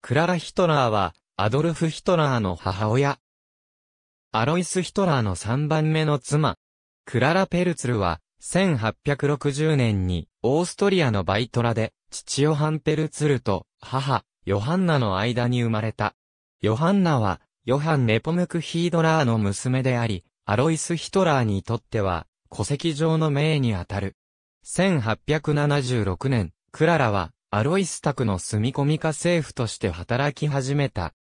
クララ・ヒトラーは、アドルフ・ヒトラーの母親。アロイス・ヒトラーの3番目の妻。クララ・ペルツルは、1860年に、オーストリアのバイトラで、父ヨハン・ペルツルと、母、ヨハンナの間に生まれた。ヨハンナは、ヨハン・ネポムク・ヒードラーの娘であり、アロイス・ヒトラーにとっては、戸籍上の命にあたる。1876年、クララは、アロイス宅の住み込み家政婦として働き始めた。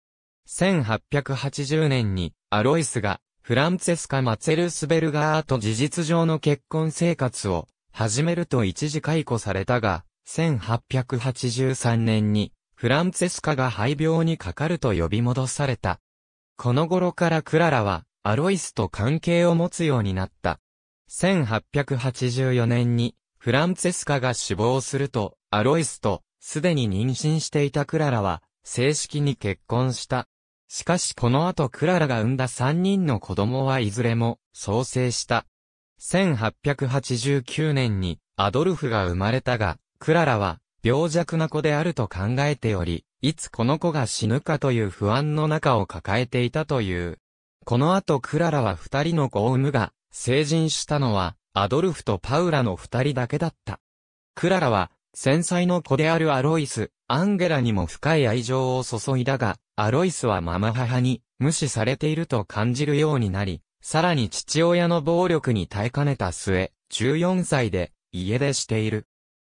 1880年にアロイスがフランツェスカ・マツェルスベルガーと事実上の結婚生活を始めると一時解雇されたが、1883年にフランツェスカが肺病にかかると呼び戻された。この頃からクララはアロイスと関係を持つようになった。1884年にフランツェスカが死亡すると、アロイスと、すでに妊娠していたクララは、正式に結婚した。しかしこの後クララが産んだ3人の子供はいずれも創生した。1889年にアドルフが生まれたが、クララは病弱な子であると考えており、いつこの子が死ぬかという不安の中を抱えていたという。この後クララは二人の子を産むが、成人したのはアドルフとパウラの二人だけだった。クララは繊細の子であるアロイス、アンゲラにも深い愛情を注いだが、アロイスはママ母に無視されていると感じるようになり、さらに父親の暴力に耐えかねた末、14歳で家出している。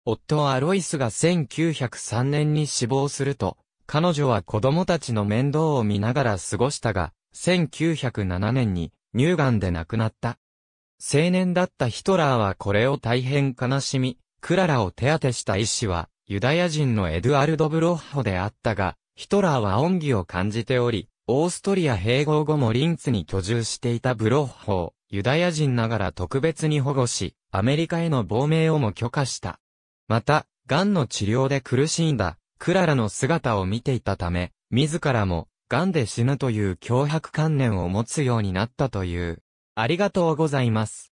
夫アロイスが1903年に死亡すると、彼女は子供たちの面倒を見ながら過ごしたが、1907年に乳がんで亡くなった。青年だったヒトラーはこれを大変悲しみ、クララを手当てした医師は、ユダヤ人のエドゥアルド・ブロッホであったが、ヒトラーは恩義を感じており、オーストリア併合後もリンツに居住していたブロッホを、ユダヤ人ながら特別に保護し、アメリカへの亡命をも許可した。また、癌の治療で苦しんだ、クララの姿を見ていたため、自らも、癌で死ぬという脅迫観念を持つようになったという。ありがとうございます。